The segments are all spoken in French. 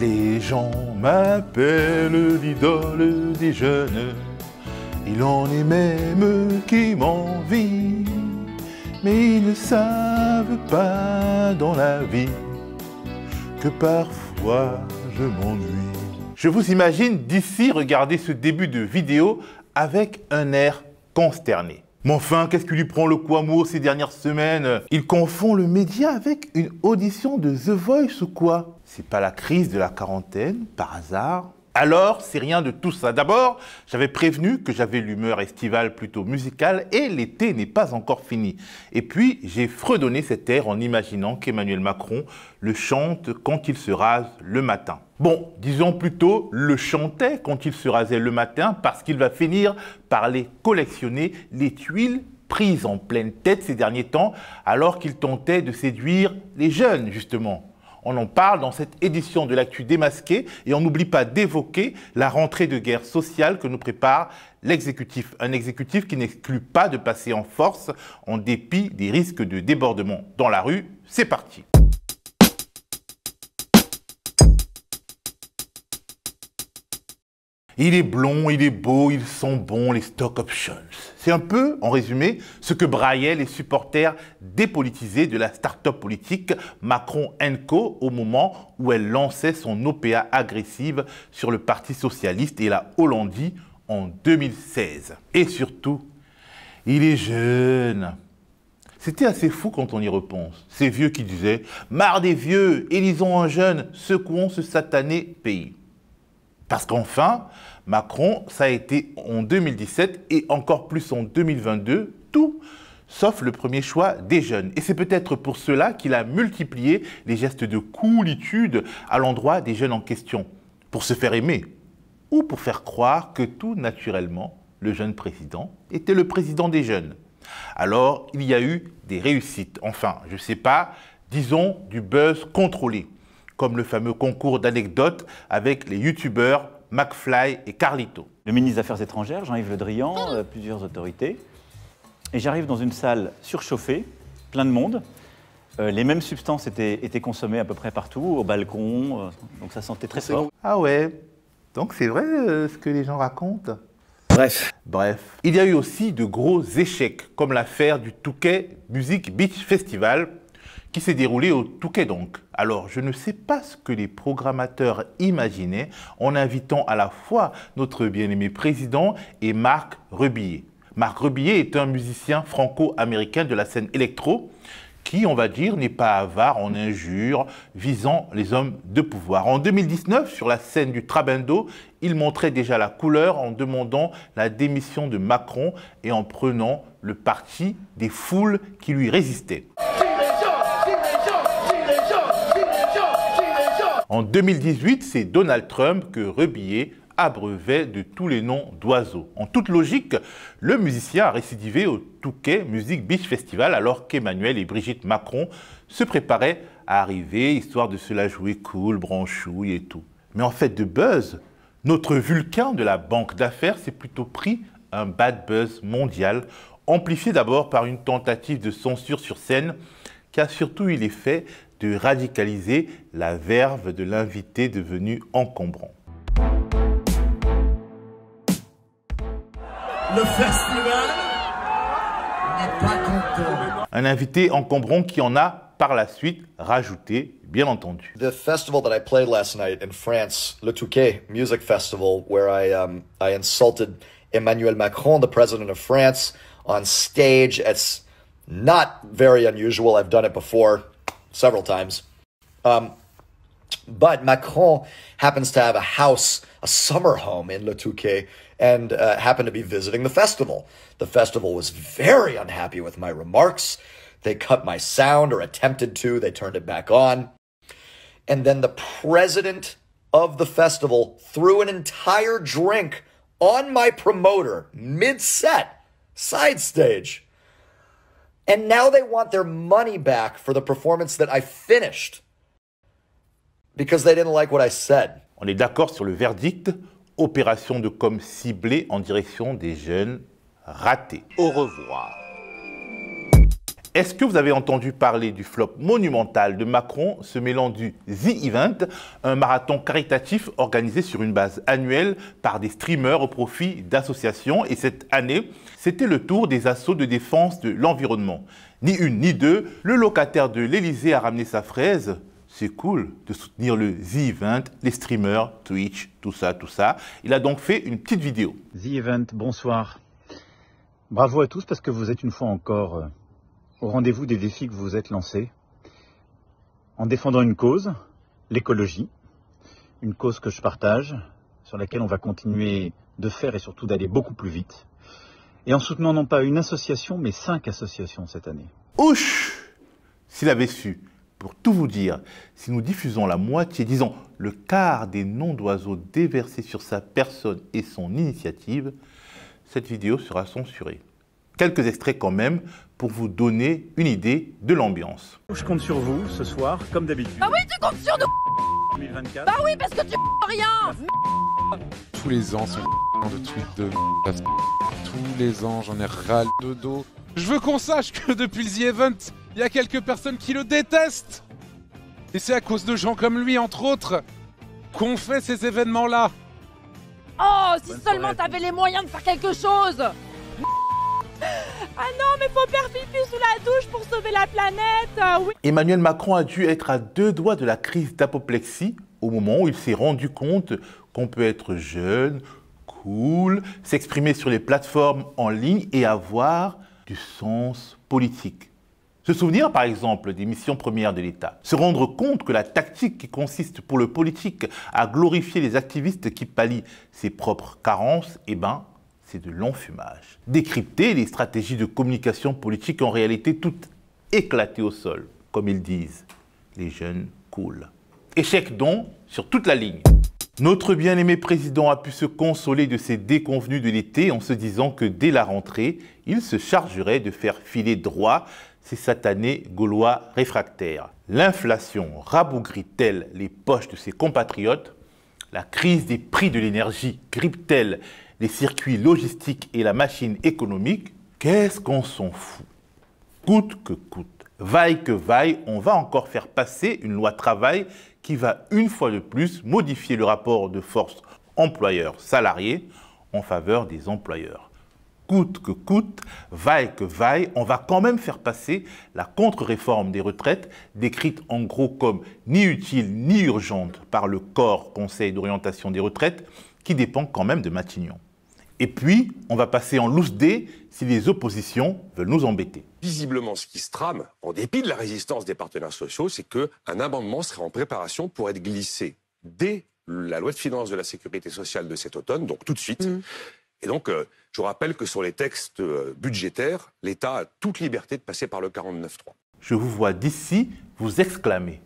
Les gens m'appellent l'idole des jeunes, il en est même qui m'envie, mais ils ne savent pas dans la vie que parfois je m'ennuie. Je vous imagine d'ici regarder ce début de vidéo avec un air consterné. Mais enfin, qu'est-ce qui lui prend le quoi ces dernières semaines Il confond le média avec une audition de The Voice ou quoi c'est pas la crise de la quarantaine, par hasard alors, c'est rien de tout ça. D'abord, j'avais prévenu que j'avais l'humeur estivale plutôt musicale et l'été n'est pas encore fini. Et puis, j'ai fredonné cet air en imaginant qu'Emmanuel Macron le chante quand il se rase le matin. Bon, disons plutôt le chantait quand il se rasait le matin parce qu'il va finir par les collectionner, les tuiles prises en pleine tête ces derniers temps alors qu'il tentait de séduire les jeunes, justement. On en parle dans cette édition de l'actu démasqué et on n'oublie pas d'évoquer la rentrée de guerre sociale que nous prépare l'exécutif. Un exécutif qui n'exclut pas de passer en force en dépit des risques de débordement dans la rue. C'est parti. Il est blond, il est beau, ils sont bons, les stock options. C'est un peu, en résumé, ce que braillaient les supporters dépolitisés de la start-up politique Macron Co au moment où elle lançait son OPA agressive sur le Parti Socialiste et la Hollandie en 2016. Et surtout, il est jeune. C'était assez fou quand on y repense. Ces vieux qui disaient « Marre des vieux, élisons un jeune, secouons ce satané pays ». Parce qu'enfin, Macron, ça a été en 2017 et encore plus en 2022, tout sauf le premier choix des jeunes. Et c'est peut-être pour cela qu'il a multiplié les gestes de coolitude à l'endroit des jeunes en question, pour se faire aimer, ou pour faire croire que tout naturellement, le jeune président était le président des jeunes. Alors, il y a eu des réussites, enfin, je ne sais pas, disons du buzz contrôlé comme le fameux concours d'anecdotes avec les youtubeurs McFly et Carlito. Le ministre des Affaires étrangères, Jean-Yves Le Drian, euh, plusieurs autorités. Et j'arrive dans une salle surchauffée, plein de monde. Euh, les mêmes substances étaient, étaient, consommées à peu près partout, au balcon, euh, donc ça sentait très fort. Ah ouais, donc c'est vrai ce que les gens racontent Bref. Bref. Il y a eu aussi de gros échecs, comme l'affaire du Touquet Music Beach Festival, qui s'est déroulé au Touquet donc. Alors, je ne sais pas ce que les programmateurs imaginaient en invitant à la fois notre bien-aimé président et Marc Rebillet. Marc Rebillet est un musicien franco-américain de la scène électro qui, on va dire, n'est pas avare en injures visant les hommes de pouvoir. En 2019, sur la scène du Trabendo, il montrait déjà la couleur en demandant la démission de Macron et en prenant le parti des foules qui lui résistaient. En 2018, c'est Donald Trump que Rebillet abreuvait de tous les noms d'oiseaux. En toute logique, le musicien a récidivé au Touquet Music Beach Festival alors qu'Emmanuel et Brigitte Macron se préparaient à arriver, histoire de se la jouer cool, branchouille et tout. Mais en fait de buzz, notre Vulcain de la banque d'affaires s'est plutôt pris un bad buzz mondial, amplifié d'abord par une tentative de censure sur scène qui a surtout eu l'effet de radicaliser la verve de l'invité devenu encombrant. Le Un invité encombrant qui en a par la suite rajouté, bien entendu. The festival that I played last night in France, le Touquet Music Festival, where I, um, I insulted Emmanuel Macron, the president of France, on stage. It's not very unusual. I've done it before. several times. Um, but Macron happens to have a house, a summer home in Le Touquet, and uh, happened to be visiting the festival. The festival was very unhappy with my remarks. They cut my sound or attempted to, they turned it back on. And then the president of the festival threw an entire drink on my promoter mid set, side stage. And now they want their money back for the performance that I finished because they didn't like what I said. On est d'accord sur le verdict opération de com ciblée en direction des jeunes ratés. Au revoir. Est-ce que vous avez entendu parler du flop monumental de Macron se mêlant du The Event, un marathon caritatif organisé sur une base annuelle par des streamers au profit d'associations Et cette année, c'était le tour des assauts de défense de l'environnement. Ni une ni deux, le locataire de l'Elysée a ramené sa fraise. C'est cool de soutenir le The Event, les streamers, Twitch, tout ça, tout ça. Il a donc fait une petite vidéo. The Event, bonsoir. Bravo à tous parce que vous êtes une fois encore euh, au rendez-vous des défis que vous vous êtes lancés en défendant une cause, l'écologie, une cause que je partage, sur laquelle on va continuer de faire et surtout d'aller beaucoup plus vite, et en soutenant non pas une association, mais cinq associations cette année. Ouch S'il avait su, pour tout vous dire, si nous diffusons la moitié, disons le quart des noms d'oiseaux déversés sur sa personne et son initiative, cette vidéo sera censurée quelques extraits quand même pour vous donner une idée de l'ambiance. Je compte sur vous ce soir, comme d'habitude. Ah oui, tu comptes sur nous 2024. Bah oui, parce que tu rien Tous les ans, c'est de tweets de Tous les ans, j'en ai ras de dos. Je veux qu'on sache que depuis le The Event, il y a quelques personnes qui le détestent Et c'est à cause de gens comme lui, entre autres, qu'on fait ces événements-là Oh, si seulement seulement t'avais les moyens de faire quelque chose ah non, mais faut faire pipi sous la douche pour sauver la planète. Ah Emmanuel Macron a dû être à deux doigts de la crise d'apoplexie au moment où il s'est rendu compte qu'on peut être jeune, cool, s'exprimer sur les plateformes en ligne et avoir du sens politique. Se souvenir par exemple des missions premières de l'État. Se rendre compte que la tactique qui consiste pour le politique à glorifier les activistes qui pallient ses propres carences, eh ben, c'est de longs fumages. Décrypter les stratégies de communication politique en réalité toutes éclatées au sol, comme ils disent. Les jeunes coulent. Échec donc sur toute la ligne. Notre bien-aimé président a pu se consoler de ses déconvenus de l'été en se disant que dès la rentrée, il se chargerait de faire filer droit ces satanés gaulois réfractaires. L'inflation rabougrit-elle les poches de ses compatriotes La crise des prix de l'énergie grippe-t-elle les circuits logistiques et la machine économique, qu'est-ce qu'on s'en fout Coûte que coûte, vaille que vaille, on va encore faire passer une loi travail qui va une fois de plus modifier le rapport de force employeur-salarié en faveur des employeurs. Coûte que coûte, vaille que vaille, on va quand même faire passer la contre-réforme des retraites, décrite en gros comme ni utile ni urgente par le corps Conseil d'orientation des retraites, qui dépend quand même de Matignon. Et puis, on va passer en loose dé si les oppositions veulent nous embêter. Visiblement, ce qui se trame, en dépit de la résistance des partenaires sociaux, c'est qu'un amendement serait en préparation pour être glissé dès la loi de finances de la sécurité sociale de cet automne, donc tout de suite. Mmh. Et donc, euh, je rappelle que sur les textes euh, budgétaires, l'État a toute liberté de passer par le 49.3. Je vous vois d'ici vous exclamer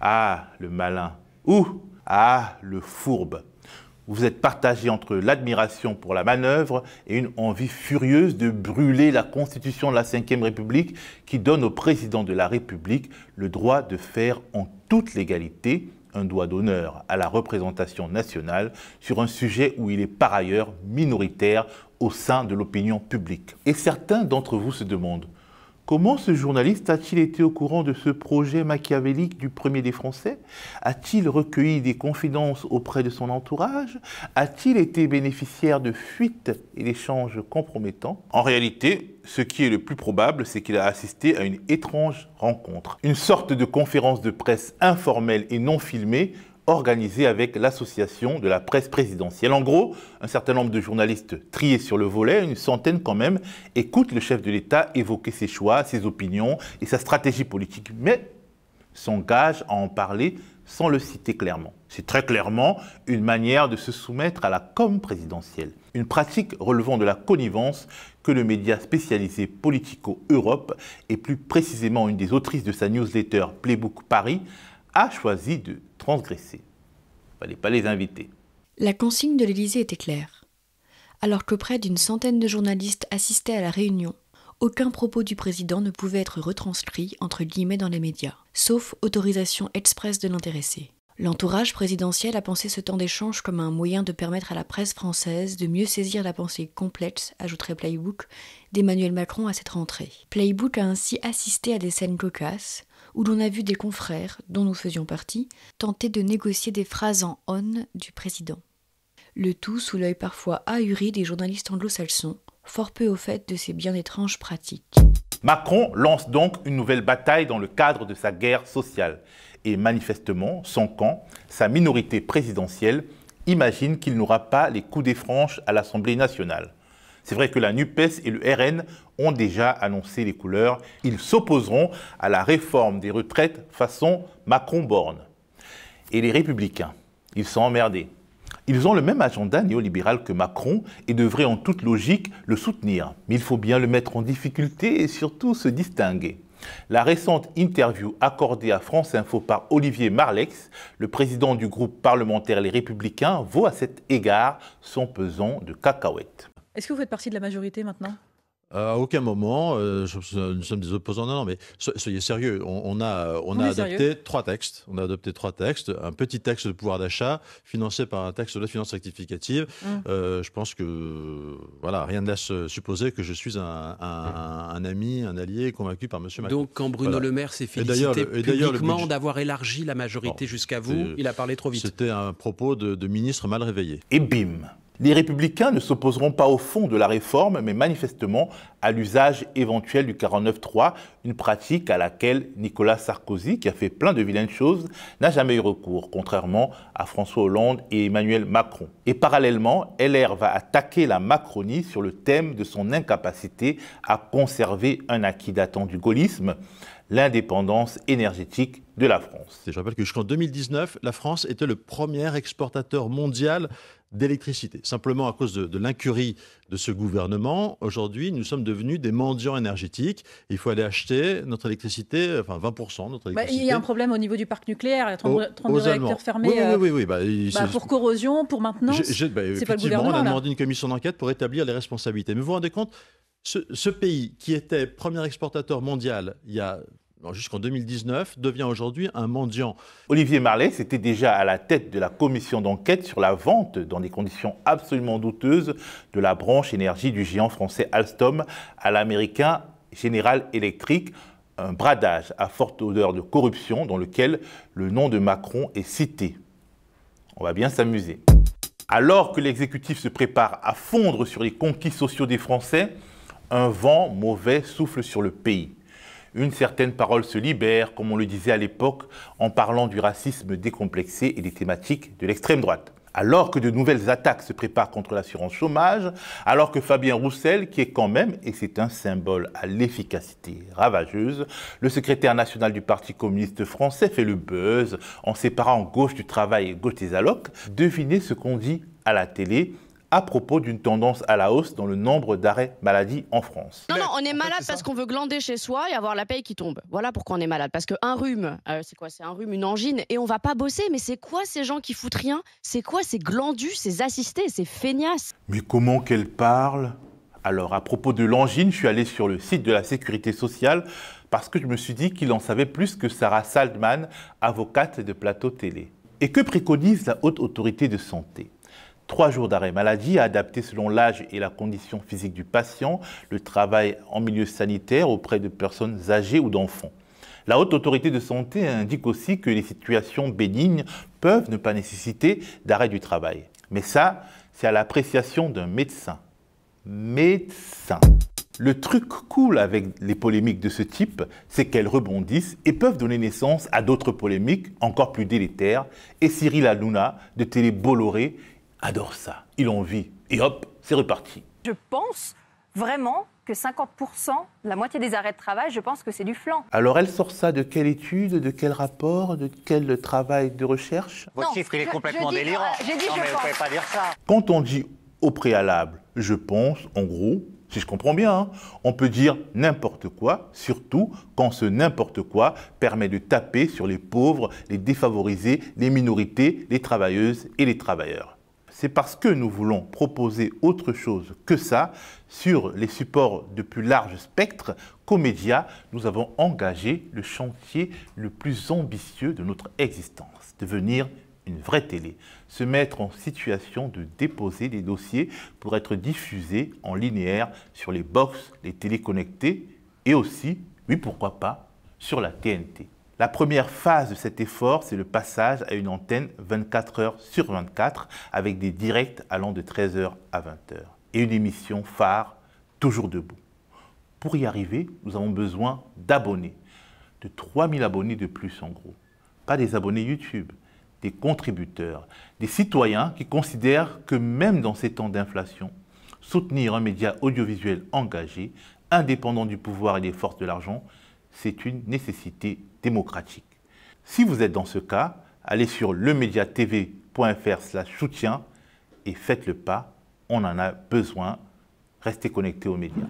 Ah, le malin Ou Ah, le fourbe vous êtes partagé entre l'admiration pour la manœuvre et une envie furieuse de brûler la constitution de la Ve République qui donne au président de la République le droit de faire en toute légalité un doigt d'honneur à la représentation nationale sur un sujet où il est par ailleurs minoritaire au sein de l'opinion publique. Et certains d'entre vous se demandent Comment ce journaliste a-t-il été au courant de ce projet machiavélique du premier des Français A-t-il recueilli des confidences auprès de son entourage A-t-il été bénéficiaire de fuites et d'échanges compromettants En réalité, ce qui est le plus probable, c'est qu'il a assisté à une étrange rencontre, une sorte de conférence de presse informelle et non filmée organisé avec l'association de la presse présidentielle. En gros, un certain nombre de journalistes triés sur le volet, une centaine quand même, écoutent le chef de l'État évoquer ses choix, ses opinions et sa stratégie politique, mais s'engagent à en parler sans le citer clairement. C'est très clairement une manière de se soumettre à la com présidentielle, une pratique relevant de la connivence que le média spécialisé Politico Europe et plus précisément une des autrices de sa newsletter Playbook Paris a choisi de transgresser. Il ne fallait pas les inviter. La consigne de l'Élysée était claire. Alors que près d'une centaine de journalistes assistaient à la réunion, aucun propos du président ne pouvait être retranscrit entre guillemets dans les médias, sauf autorisation expresse de l'intéressé. L'entourage présidentiel a pensé ce temps d'échange comme un moyen de permettre à la presse française de mieux saisir la pensée complexe, ajouterait Playbook, d'Emmanuel Macron à cette rentrée. Playbook a ainsi assisté à des scènes cocasses, où l'on a vu des confrères, dont nous faisions partie, tenter de négocier des phrases en on du président. Le tout sous l'œil parfois ahuri des journalistes anglo-saxons, fort peu au fait de ces bien étranges pratiques. Macron lance donc une nouvelle bataille dans le cadre de sa guerre sociale et manifestement, son camp, sa minorité présidentielle, imagine qu'il n'aura pas les coups des franches à l'Assemblée nationale. C'est vrai que la NUPES et le RN ont déjà annoncé les couleurs. Ils s'opposeront à la réforme des retraites façon Macron-Borne. Et les Républicains, ils sont emmerdés. Ils ont le même agenda néolibéral que Macron et devraient en toute logique le soutenir. Mais il faut bien le mettre en difficulté et surtout se distinguer. La récente interview accordée à France Info par Olivier Marlex, le président du groupe parlementaire Les Républicains, vaut à cet égard son pesant de cacahuète. Est-ce que vous faites partie de la majorité maintenant euh, à aucun moment, euh, nous sommes des opposants. Non, non, mais soyez sérieux. On, a, on, a adopté trois textes. On a adopté trois textes. Un petit texte de pouvoir d'achat financé par un texte de finance rectificative. Hum. Euh, je pense que voilà, rien ne laisse supposer que je suis un, ami, un allié convaincu par Monsieur Macron. Donc, quand Bruno Le Maire s'est félicité et publiquement d'avoir élargi la majorité jusqu'à vous, il a parlé trop vite. C'était un propos de ministre mal réveillé. Et bim les républicains ne s'opposeront pas au fond de la réforme, mais manifestement à l'usage éventuel du 49-3, une pratique à laquelle Nicolas Sarkozy, qui a fait plein de vilaines choses, n'a jamais eu recours, contrairement à François Hollande et Emmanuel Macron. Et parallèlement, LR va attaquer la Macronie sur le thème de son incapacité à conserver un acquis datant du gaullisme, l'indépendance énergétique de la France. je rappelle que jusqu'en 2019, la France était le premier exportateur mondial d'électricité. Simplement, à cause de, l'incurie de ce gouvernement, aujourd'hui, nous sommes devenus des mendiants énergétiques. Il faut aller acheter notre électricité, enfin 20% notre électricité. Bah, il y a un problème au niveau du parc nucléaire. Il y a 32 réacteurs fermés oui, oui, oui, bah, bah, pour corrosion, pour maintenance. C'est pas le on a demandé une commission d'enquête pour établir les responsabilités. Mais vous vous rendez compte, ce pays qui était premier exportateur mondial il y a jusqu'en 2019, devient aujourd'hui un mendiant. Olivier Marlet était déjà à la tête de la commission d'enquête sur la vente dans des conditions absolument douteuses de la branche énergie du géant français Alstom à l'américain General Electric, un bradage à forte odeur de corruption dans lequel le nom de Macron est cité. On va bien s'amuser. Alors que l'exécutif se prépare à fondre sur les conquis sociaux des Français, un vent mauvais souffle sur le pays une certaine parole se libère, comme on le disait à l'époque, en parlant du racisme décomplexé et des thématiques de l'extrême droite. Alors que de nouvelles attaques se préparent contre l'assurance chômage, alors que Fabien Roussel, qui est quand même, et c'est un symbole à l'efficacité ravageuse, le secrétaire national du Parti communiste français fait le buzz en séparant gauche du travail et gauche des allocs, devinez ce qu'on dit à la télé à propos d'une tendance à la hausse dans le nombre d'arrêts maladie en France. Non, non, on est malade parce qu'on veut glander chez soi et avoir la paye qui tombe. Voilà pourquoi on est malade. Parce qu'un rhume, euh, c'est quoi C'est un rhume, une angine, et on va pas bosser. Mais c'est quoi ces gens qui foutent rien C'est quoi ces glandus, ces assistés, ces feignasses Mais comment qu'elle parle alors, à propos de l'angine, je suis allé sur le site de la Sécurité sociale parce que je me suis dit qu'il en savait plus que Sarah Saldman, avocate de plateau télé. Et que préconise la haute autorité de santé Trois jours d'arrêt maladie à adapter selon l'âge et la condition physique du patient, le travail en milieu sanitaire auprès de personnes âgées ou d'enfants. La haute autorité de santé indique aussi que les situations bénignes peuvent ne pas nécessiter d'arrêt du travail. Mais ça, c'est à l'appréciation d'un médecin. Médecin. Le truc cool avec les polémiques de ce type, c'est qu'elles rebondissent et peuvent donner naissance à d'autres polémiques encore plus délétères. Et Cyril Hanouna de Télé Bolloré adore ça. ils en vit. Et hop, c'est reparti. Je pense vraiment que 50%, la moitié des arrêts de travail, je pense que c'est du flanc. Alors elle sort ça de quelle étude, de quel rapport, de quel travail de recherche Votre chiffre, il est complètement délirant. non, je mais pas dire ça. Quand on dit au préalable, je pense, en gros, si je comprends bien, hein, on peut dire n'importe quoi, surtout quand ce n'importe quoi permet de taper sur les pauvres, les défavorisés, les minorités, les travailleuses et les travailleurs c'est parce que nous voulons proposer autre chose que ça sur les supports de plus large spectre qu'au nous avons engagé le chantier le plus ambitieux de notre existence, devenir une vraie télé, se mettre en situation de déposer des dossiers pour être diffusés en linéaire sur les box, les téléconnectés et aussi, oui pourquoi pas, sur la TNT. La première phase de cet effort, c'est le passage à une antenne 24 heures sur 24 avec des directs allant de 13h à 20h et une émission phare toujours debout. Pour y arriver, nous avons besoin d'abonnés, de 3000 abonnés de plus en gros. Pas des abonnés YouTube, des contributeurs, des citoyens qui considèrent que même dans ces temps d'inflation, soutenir un média audiovisuel engagé, indépendant du pouvoir et des forces de l'argent, c'est une nécessité démocratique. Si vous êtes dans ce cas, allez sur lemediatv.fr slash soutien et faites le pas, on en a besoin. Restez connectés aux médias.